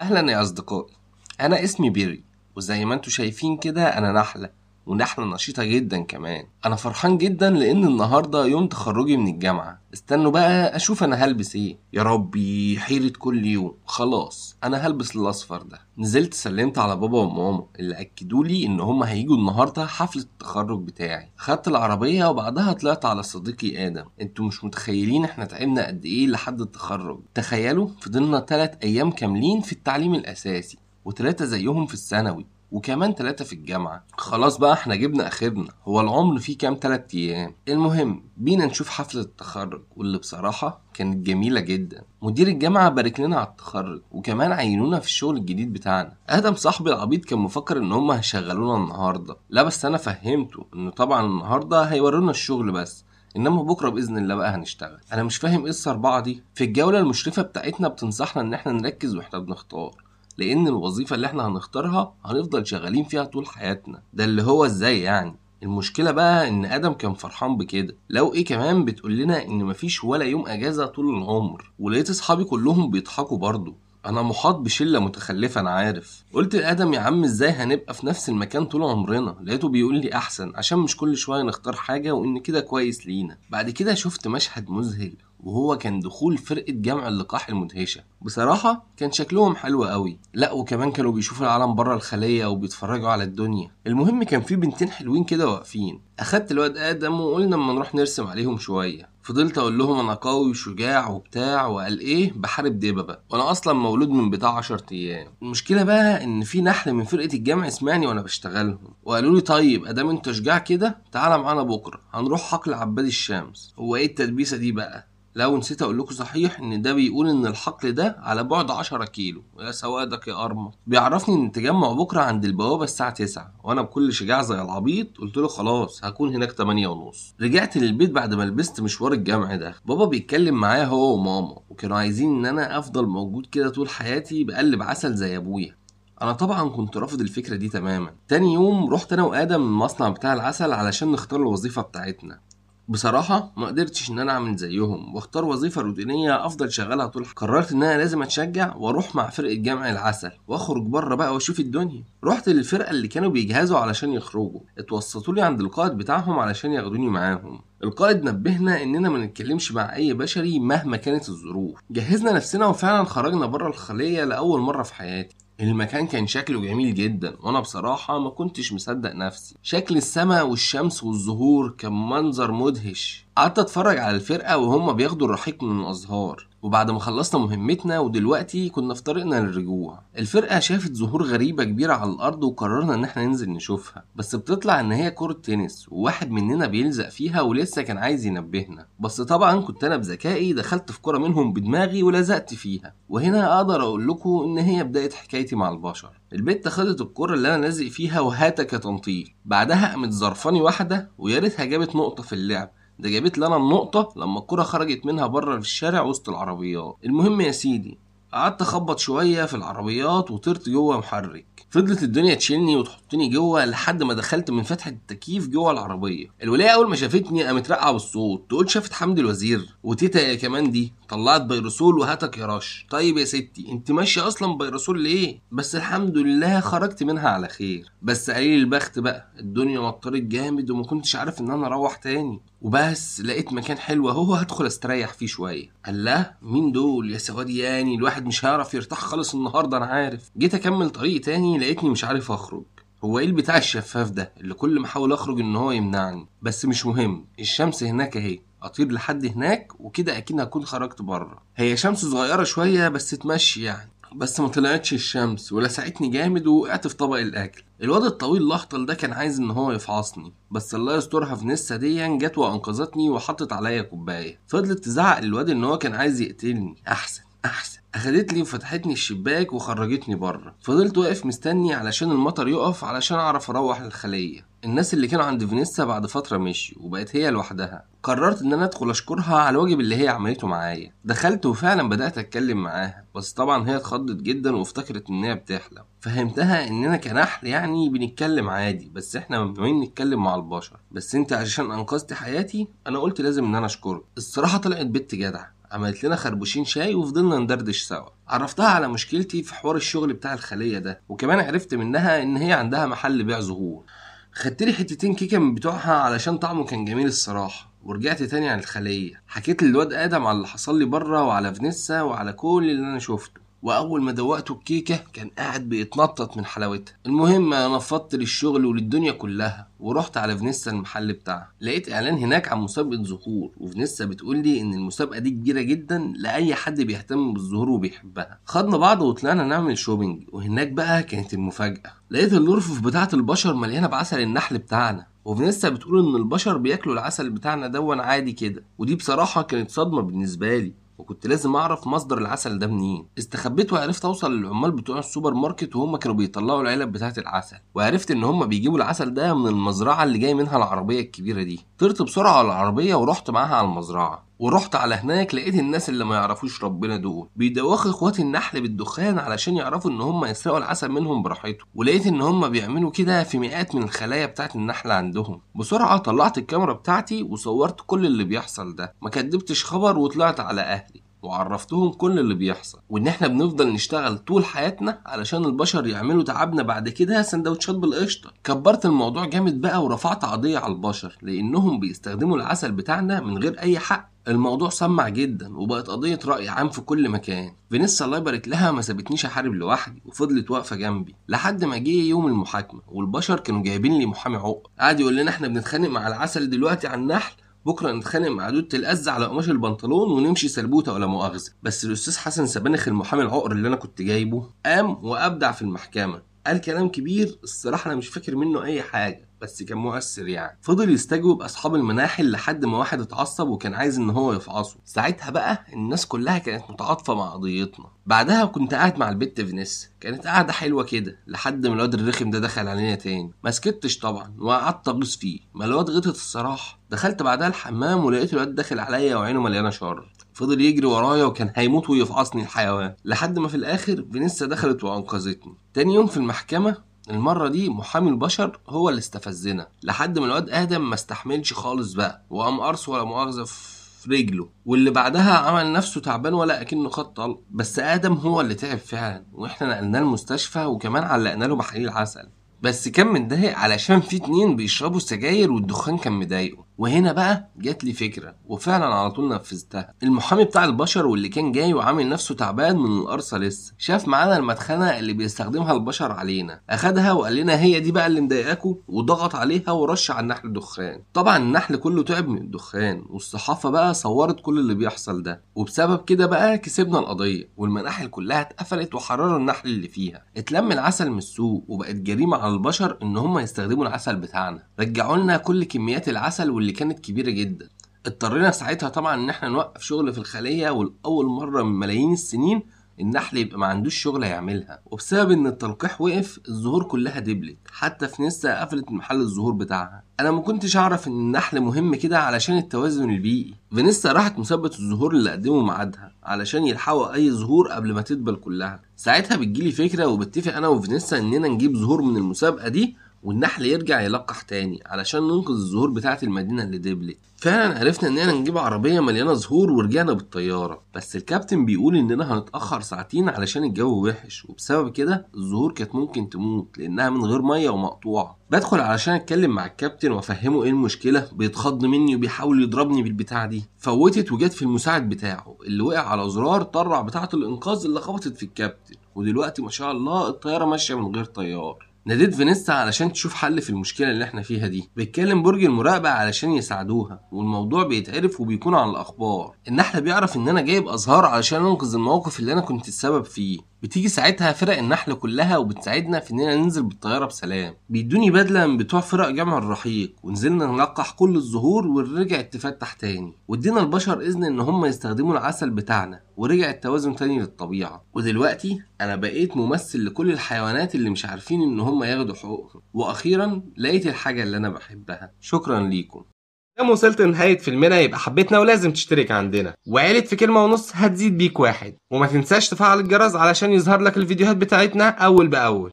أهلا يا أصدقائي أنا اسمي بيري وزي ما انتوا شايفين كده أنا نحلة ونحلة نشيطة جدا كمان أنا فرحان جدا لأن النهاردة يوم تخرجي من الجامعة استنوا بقى أشوف أنا هلبس إيه يا ربي حيرة كل يوم خلاص أنا هلبس الأصفر ده نزلت سلمت على بابا وماما اللي أكدوا لي إن هما هيجوا النهاردة حفلة التخرج بتاعي خدت العربية وبعدها طلعت على صديقي آدم انتوا مش متخيلين احنا تعبنا قد إيه لحد التخرج تخيلوا فضلنا 3 أيام كاملين في التعليم الأساسي وتلاتة زيهم في الثانوي وكمان ثلاثة في الجامعة خلاص بقى احنا جبنا اخرنا هو العمر فيه كام تلات ايام المهم بينا نشوف حفلة التخرج واللي بصراحة كانت جميلة جدا مدير الجامعة بارك لنا على التخرج وكمان عينونا في الشغل الجديد بتاعنا ادم صاحبي العبيط كان مفكر ان هم هيشغلونا النهاردة لا بس انا فهمته ان طبعا النهاردة هيورونا الشغل بس انما بكره باذن الله بقى هنشتغل انا مش فاهم ايه السربعه دي في الجوله المشرفه بتاعتنا بتنصحنا ان احنا نركز واحنا بنختار لان الوظيفه اللي احنا هنختارها هنفضل شغالين فيها طول حياتنا ده اللي هو ازاي يعني المشكلة بقى إن آدم كان فرحان بكده، لو إيه كمان بتقول لنا إن مفيش ولا يوم أجازة طول العمر، ولقيت أصحابي كلهم بيضحكوا برضه، أنا محاط بشلة متخلفة أنا عارف، قلت لآدم يا عم إزاي هنبقى في نفس المكان طول عمرنا، لقيته بيقول لي أحسن عشان مش كل شوية نختار حاجة وإن كده كويس لينا، بعد كده شفت مشهد مذهل وهو كان دخول فرقة جمع اللقاح المدهشة بصراحة كان شكلهم حلو قوي لا وكمان كانوا بيشوفوا العالم بره الخلية وبيتفرجوا على الدنيا المهم كان في بنتين حلوين كده واقفين اخدت الواد ادم وقلنا اما نروح نرسم عليهم شوية فضلت اقول لهم انا قوي وشجاع وبتاع وقال ايه بحارب دببة وانا اصلا مولود من بتاع 10 ايام المشكله بقى ان في نحل من فرقه الجمع سمعني وانا بشتغلهم وقالوا لي طيب ادام انت شجاع كده تعالى معانا بكره هنروح حقل عباد الشمس هو ايه التدبيسه دي بقى لو نسيت اقول لكم صحيح ان ده بيقول ان الحقل ده على بعد 10 كيلو يا سوادك يا ارمط بيعرفني ان التجمع بكره عند البوابه الساعه 9 وانا بكل شجاع زي العبيط قلت له خلاص هكون هناك 8 ونص رجعت للبيت بعد ما لبست مشوار الجامع ده بابا بيتكلم معايا هو وماما وكانوا عايزين ان انا افضل موجود كده طول حياتي بقلب عسل زي ابويا انا طبعا كنت رافض الفكره دي تماما تاني يوم رحت انا وادم المصنع بتاع العسل علشان نختار الوظيفه بتاعتنا بصراحه ما قدرتش ان انا اعمل زيهم واختار وظيفه روتينيه افضل شغالها طول قررت ان انا لازم اتشجع واروح مع فرقه جامع العسل واخرج بره بقى واشوف الدنيا رحت للفرقه اللي كانوا بيجهزوا علشان يخرجوا اتوسطوا لي عند القائد بتاعهم علشان ياخدوني معاهم القائد نبهنا اننا ما نتكلمش مع اي بشري مهما كانت الظروف جهزنا نفسنا وفعلا خرجنا بره الخليه لاول مره في حياتي المكان كان شكله جميل جدا وانا بصراحة ما كنتش مصدق نفسي شكل السماء والشمس والزهور كان منظر مدهش قعدت اتفرج على الفرقة وهم بياخدوا الرحيق من الازهار وبعد ما خلصنا مهمتنا ودلوقتي كنا في طريقنا للرجوع الفرقة شافت ظهور غريبة كبيرة على الأرض وقررنا إن احنا ننزل نشوفها بس بتطلع إن هي كرة تنس وواحد مننا بيلزق فيها ولسه كان عايز ينبهنا بس طبعا كنت أنا بذكائي دخلت في كرة منهم بدماغي ولزقت فيها وهنا أقدر أقول لكم إن هي بداية حكايتي مع البشر البت خدت الكرة اللي أنا لازق فيها وهاتك يا تنطيل بعدها قامت ظرفاني واحدة ويا ريتها جابت نقطة في اللعب ده جابت لنا النقطة لما الكرة خرجت منها بره في الشارع وسط العربيات المهم يا سيدي قعدت اخبط شويه في العربيات وطرت جوه محرك فضلت الدنيا تشيلني وتحطني جوه لحد ما دخلت من فتحه التكييف جوه العربيه الولايه اول ما شافتني قامت راقعه بالصوت تقول شافت حمدي الوزير وتيتا يا كمان دي طلعت بيرسول وهاتك يا رش طيب يا ستي انت ماشيه اصلا بيرسول ليه بس الحمد لله خرجت منها على خير بس قليل البخت بقى الدنيا مطرت جامد وما كنتش عارف ان انا اروح تاني وبس لقيت مكان حلو اهو هدخل استريح فيه شويه الله مين دول يا سوادياني الواحد مش هيعرف يرتاح خالص النهارده انا عارف جيت اكمل طريق تاني لقيتني مش عارف اخرج هو ايه البتاع الشفاف ده اللي كل ما احاول اخرج ان هو يمنعني بس مش مهم الشمس هناك اهي اطير لحد هناك وكده اكيد هكون خرجت بره هي شمس صغيره شويه بس تمشي يعني بس ما طلعتش الشمس ولسعتني جامد ووقعت في طبق الاكل الواد الطويل الاخطل ده كان عايز ان هو يفحصني بس الله يسترها في نسه دي يعني جت وانقذتني وحطت عليا كوبايه فضلت تزعق الواد ان هو كان عايز يقتلني احسن احسن لي وفتحتني الشباك وخرجتني بره فضلت واقف مستني علشان المطر يقف علشان اعرف اروح للخليه الناس اللي كانوا عند فينيسا بعد فترة مشيوا وبقت هي لوحدها قررت ان انا ادخل اشكرها على الواجب اللي هي عملته معايا دخلت وفعلا بدات اتكلم معاها بس طبعا هي اتخضت جدا وافتكرت ان هي بتحلم فهمتها اننا كنحل يعني بنتكلم عادي بس احنا ممنوعين نتكلم مع البشر بس انت علشان انقذت حياتي انا قلت لازم ان انا اشكرك الصراحه طلعت بنت جدعه عملت لنا خربوشين شاي وفضلنا ندردش سوا عرفتها على مشكلتي في حوار الشغل بتاع الخليه ده وكمان عرفت منها ان هي عندها محل بيع زهور خدت لي حتتين كيكه من بتوعها علشان طعمه كان جميل الصراحه ورجعت تاني عن الخليه حكيت للواد ادم على اللي حصل لي بره وعلى فينيسا وعلى كل اللي انا شفته واول ما دوقته الكيكه كان قاعد بيتنطط من حلاوتها المهم انا فضت للشغل وللدنيا كلها ورحت على فينيسا المحل بتاعها لقيت اعلان هناك عن مسابقه زهور وفينيسا بتقول لي ان المسابقه دي كبيره جدا لاي حد بيهتم بالزهور وبيحبها خدنا بعض وطلعنا نعمل شوبينج وهناك بقى كانت المفاجاه لقيت الرفوف بتاعه البشر مليانه بعسل النحل بتاعنا وفينيسا بتقول ان البشر بياكلوا العسل بتاعنا دون عادي كده ودي بصراحه كانت صدمه بالنسبه لي وكنت لازم اعرف مصدر العسل ده منين استخبيت وعرفت اوصل للعمال بتوع السوبر ماركت وهم كانوا بيطلعوا العلب بتاعه العسل وعرفت ان هم بيجيبوا العسل ده من المزرعه اللي جاي منها العربيه الكبيره دي طرت بسرعه على العربيه ورحت معاها على المزرعه ورحت على هناك لقيت الناس اللي ما يعرفوش ربنا دول بيدوخوا اخوات النحل بالدخان علشان يعرفوا ان هم يسرقوا العسل منهم براحتهم ولقيت ان هم بيعملوا كده في مئات من الخلايا بتاعه النحل عندهم بسرعه طلعت الكاميرا بتاعتي وصورت كل اللي بيحصل ده ما كدبتش خبر وطلعت على اهلي وعرفتهم كل اللي بيحصل وان احنا بنفضل نشتغل طول حياتنا علشان البشر يعملوا تعبنا بعد كده سندوتشات بالقشطه كبرت الموضوع جامد بقى ورفعت قضيه على البشر لانهم بيستخدموا العسل بتاعنا من غير اي حق الموضوع سمع جدا وبقت قضية رأي عام في كل مكان فينيسا الله يبارك لها ما سابتنيش أحارب لوحدي وفضلت واقفة جنبي لحد ما جه يوم المحاكمة والبشر كانوا جايبين لي محامي عقر قعد يقول لنا احنا بنتخانق مع العسل دلوقتي على النحل بكره نتخانق مع دودة الأز على قماش البنطلون ونمشي سلبوته ولا مؤاخذة بس الأستاذ حسن سبانخ المحامي العقر اللي أنا كنت جايبه قام وأبدع في المحكمة قال كلام كبير الصراحة أنا مش فاكر منه أي حاجة بس كان مؤثر يعني فضل يستجوب اصحاب المناحل لحد ما واحد اتعصب وكان عايز ان هو يفعصه ساعتها بقى الناس كلها كانت متعاطفه مع قضيتنا بعدها كنت قاعد مع البت فينيس كانت قاعده حلوه كده لحد ما الواد الرخم ده دخل علينا تاني ما سكتش طبعا وقعدت ابص فيه ما الواد غطت الصراحه دخلت بعدها الحمام ولقيت الواد داخل عليا وعينه مليانه شر فضل يجري ورايا وكان هيموت ويفعصني الحيوان لحد ما في الاخر فينيسا دخلت وانقذتني تاني يوم في المحكمه المره دي محامي البشر هو اللي استفزنا لحد ما الواد ادم ما استحملش خالص بقى وقام قرص ولا مؤاخذه في رجله واللي بعدها عمل نفسه تعبان ولا اكنه خد طلق بس ادم هو اللي تعب فعلا واحنا نقلناه المستشفى وكمان علقنا له محاليل عسل بس كان متضايق علشان في اتنين بيشربوا سجاير والدخان كان مضايقه وهنا بقى جات لي فكره وفعلا على طول نفذتها المحامي بتاع البشر واللي كان جاي وعامل نفسه تعبان من القرصه لسه شاف معانا المدخنه اللي بيستخدمها البشر علينا اخدها وقال لنا هي دي بقى اللي مضايقاكوا وضغط عليها ورش على النحل دخان طبعا النحل كله تعب من الدخان والصحافه بقى صورت كل اللي بيحصل ده وبسبب كده بقى كسبنا القضيه والمناحل كلها اتقفلت وحرروا النحل اللي فيها اتلم العسل من السوق وبقت جريمه على البشر ان هم يستخدموا العسل بتاعنا رجعوا لنا كل كميات العسل واللي اللي كانت كبيره جدا اضطرينا ساعتها طبعا ان احنا نوقف شغل في الخليه ولاول مره من ملايين السنين النحل يبقى ما عندوش شغل يعملها وبسبب ان التلقيح وقف الزهور كلها دبلت حتى نسا قفلت محل الزهور بتاعها انا ما كنتش اعرف ان النحل مهم كده علشان التوازن البيئي فينيسا راحت مثبت الزهور اللي قدموا ميعادها علشان يلحقوا اي زهور قبل ما تدبل كلها ساعتها بتجيلي فكره وبتفق انا وفينيسا اننا نجيب زهور من المسابقه دي والنحل يرجع يلقح تاني علشان ننقذ الزهور بتاعة المدينة اللي دبلت فعلا عرفنا اننا نجيب عربية مليانة زهور ورجعنا بالطيارة بس الكابتن بيقول اننا هنتأخر ساعتين علشان الجو وحش وبسبب كده الزهور كانت ممكن تموت لانها من غير مية ومقطوعة بدخل علشان اتكلم مع الكابتن وافهمه ايه المشكلة بيتخض مني وبيحاول يضربني بالبتاع دي فوتت وجت في المساعد بتاعه اللي وقع على زرار طرع بتاعة الانقاذ اللي خبطت في الكابتن ودلوقتي ما شاء الله الطيارة ماشية من غير طيار ناديت فينيسا علشان تشوف حل في المشكله اللي احنا فيها دي بيتكلم برج المراقبه علشان يساعدوها والموضوع بيتعرف وبيكون على الاخبار النحله بيعرف ان انا جايب ازهار علشان انقذ الموقف اللي انا كنت السبب فيه بتيجي ساعتها فرق النحل كلها وبتساعدنا في اننا ننزل بالطياره بسلام بيدوني بدله من بتوع فرق جمع الرحيق ونزلنا نلقح كل الزهور ورجعت تفتح تاني وادينا البشر اذن ان هم يستخدموا العسل بتاعنا ورجع التوازن تاني للطبيعه ودلوقتي انا بقيت ممثل لكل الحيوانات اللي مش عارفين ان هم ياخدوا حقوقهم واخيرا لقيت الحاجه اللي انا بحبها شكرا ليكم كم وصلت لنهاية فيلمنا يبقى حبيتنا ولازم تشترك عندنا وعيلة في كلمة ونص هتزيد بيك واحد وما تنساش تفعل الجرس علشان يظهر لك الفيديوهات بتاعتنا أول بأول